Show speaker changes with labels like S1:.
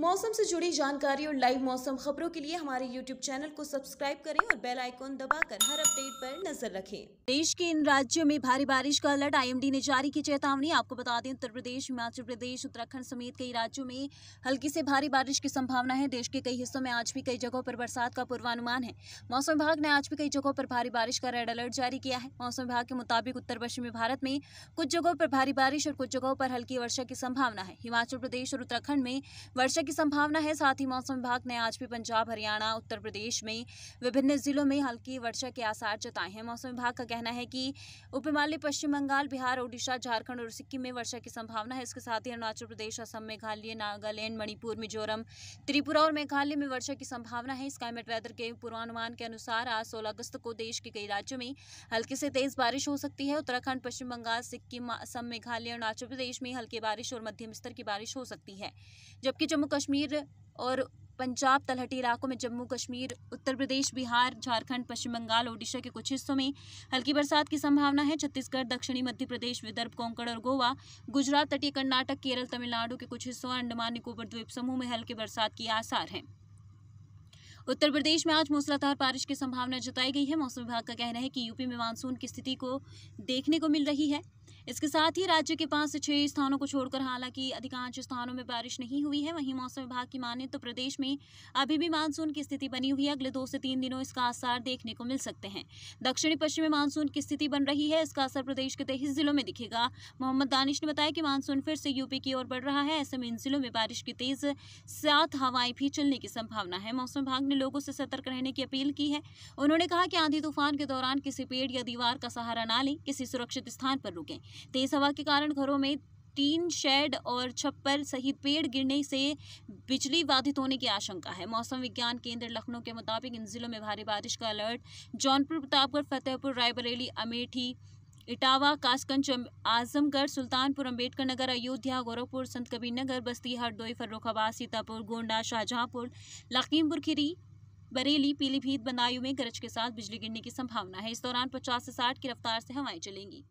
S1: मौसम से जुड़ी जानकारी और लाइव मौसम खबरों के लिए हमारे यूट्यूब चैनल को सब्सक्राइब करें और बेल आइकॉन दबाकर हर अपडेट पर नजर रखें देश के इन राज्यों में भारी बारिश का अलर्ट आईएमडी ने जारी की चेतावनी आपको बता दें उत्तर प्रदेश हिमाचल प्रदेश उत्तराखंड समेत कई राज्यों में हल्की से भारी बारिश की संभावना है देश के कई हिस्सों में आज भी कई जगहों पर बरसात का पूर्वानुमान है मौसम विभाग ने आज भी कई जगहों पर भारी बारिश का रेड अलर्ट जारी किया है मौसम विभाग के मुताबिक उत्तर पश्चिमी भारत में कुछ जगहों पर भारी बारिश और कुछ जगहों पर हल्की वर्षा की संभावना है हिमाचल प्रदेश और उत्तराखंड में वर्षा की संभावना है साथ ही मौसम विभाग ने आज भी पंजाब हरियाणा उत्तर प्रदेश में विभिन्न जिलों में हल्की वर्षा के आसार जताए हैं मौसम विभाग का कहना है कि उप पश्चिम बंगाल बिहार ओडिशा झारखंड और सिक्किम में वर्षा की संभावना है इसके साथ ही अरुणाचल प्रदेश असम मेघालय नागालैंड मणिपुर मिजोरम त्रिपुरा और मेघालय में वर्षा की संभावना है स्काईमेट वेदर के पूर्वानुमान के अनुसार आज सोलह अगस्त को देश के कई राज्यों में हल्की से तेज बारिश हो सकती है उत्तराखंड पश्चिम बंगाल सिक्किम असम मेघालय अरुणाचल प्रदेश में हल्की बारिश और मध्यम स्तर की बारिश हो सकती है जबकि जम्मू कश्मीर और पंजाब तलहटी इलाकों में जम्मू कश्मीर उत्तर प्रदेश बिहार झारखंड पश्चिम बंगाल ओडिशा के कुछ हिस्सों में हल्की बरसात की संभावना है छत्तीसगढ़ दक्षिणी मध्य प्रदेश विदर्भ कोंकण और गोवा गुजरात तटीय कर्नाटक केरल तमिलनाडु के कुछ हिस्सों और अंडमान निकोबर द्वीप समूह में हल्की बरसात के आसार हैं उत्तर प्रदेश में आज मूसलाधार बारिश की संभावना जताई गई है मौसम विभाग का कहना है कि यूपी में मानसून की स्थिति को देखने को मिल रही है इसके साथ ही राज्य के पांच से छह स्थानों को छोड़कर हालांकि अधिकांश स्थानों में बारिश नहीं हुई है वहीं मौसम विभाग की माने तो प्रदेश में अभी भी मानसून की स्थिति बनी हुई है अगले दो से तीन दिनों इसका आसार देखने को मिल सकते हैं दक्षिणी पश्चिमी मानसून की स्थिति बन रही है इसका असर प्रदेश के तेईस जिलों में दिखेगा मोहम्मद दानिश ने बताया कि मानसून फिर से यूपी की ओर बढ़ रहा है ऐसे में इन जिलों में बारिश की तेज सात हवाएं भी चलने की संभावना है मौसम विभाग ने लोगों से सतर्क रहने की अपील की है उन्होंने कहा कि आंधी तूफान के दौरान किसी पेड़ या दीवार का सहारा ना लें किसी सुरक्षित स्थान पर रुकें तेज हवा के कारण घरों में टीन शेड और छप्पर सहित पेड़ गिरने से बिजली बाधित होने की आशंका है मौसम विज्ञान केंद्र लखनऊ के मुताबिक इन जिलों में भारी बारिश का अलर्ट जौनपुर प्रतापगढ़ फतेहपुर रायबरेली अमेठी इटावा कासगंज आजमगढ़ सुल्तानपुर अंबेडकर नगर अयोध्या गोरखपुर संत कबीर नगर बस्ती हरदोई फर्रुखाबाद सीतापुर गोंडा शाहजहांपुर लखीमपुर खीरी बरेली पीलीभीत बनायू में गरज के साथ बिजली गिरने की संभावना है इस दौरान पचास से साठ की रफ्तार से हवाएं चलेंगी